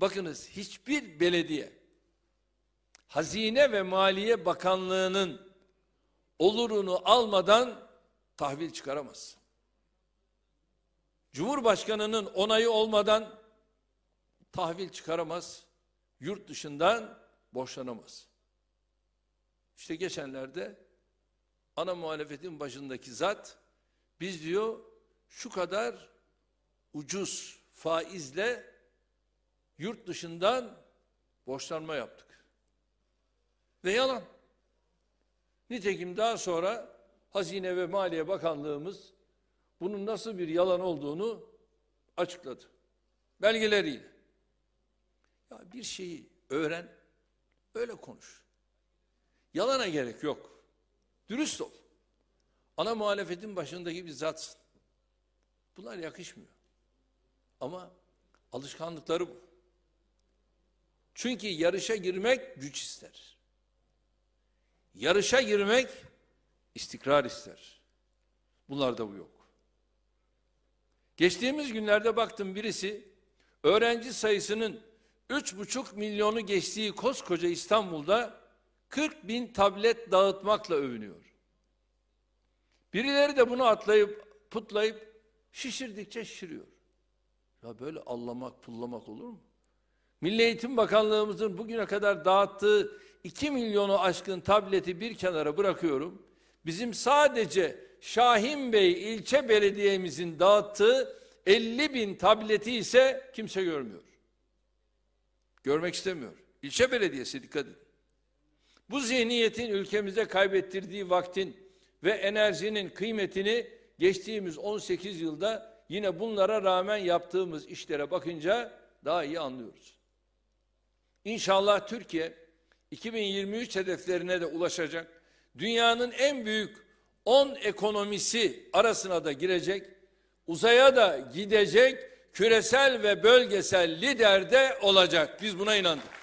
Bakınız hiçbir belediye Hazine ve Maliye Bakanlığı'nın olurunu almadan tahvil çıkaramaz. Cumhurbaşkanının onayı olmadan tahvil çıkaramaz. Yurt dışından borçlanamaz. İşte geçenlerde ana muhalefetin başındaki zat biz diyor şu kadar ucuz faizle yurt dışından borçlanma yaptık. Ve yalan. Nitekim daha sonra Hazine ve Maliye Bakanlığımız bunun nasıl bir yalan olduğunu açıkladı. Belgeleriyle. Ya bir şeyi öğren, öyle konuş. Yalana gerek yok. Dürüst ol. Ana muhalefetin başındaki bir zatsın. Bunlar yakışmıyor. Ama alışkanlıkları bu. Çünkü yarışa girmek güç ister. Yarışa girmek istikrar ister. Bunlarda bu yok. Geçtiğimiz günlerde baktım birisi öğrenci sayısının 3,5 milyonu geçtiği koskoca İstanbul'da 40 bin tablet dağıtmakla övünüyor. Birileri de bunu atlayıp putlayıp şişirdikçe şişiriyor. Ya böyle allamak pullamak olur mu? Milli Eğitim Bakanlığımızın bugüne kadar dağıttığı 2 milyonu aşkın tableti bir kenara bırakıyorum. Bizim sadece Şahin Bey ilçe belediyemizin dağıttığı 50 bin tableti ise kimse görmüyor. Görmek istemiyor. İlçe belediyesi dikkat edin. Bu zihniyetin ülkemize kaybettirdiği vaktin ve enerjinin kıymetini geçtiğimiz 18 yılda yine bunlara rağmen yaptığımız işlere bakınca daha iyi anlıyoruz. İnşallah Türkiye 2023 hedeflerine de ulaşacak. Dünyanın en büyük 10 ekonomisi arasına da girecek. Uzaya da gidecek. Küresel ve bölgesel lider de olacak. Biz buna inandık.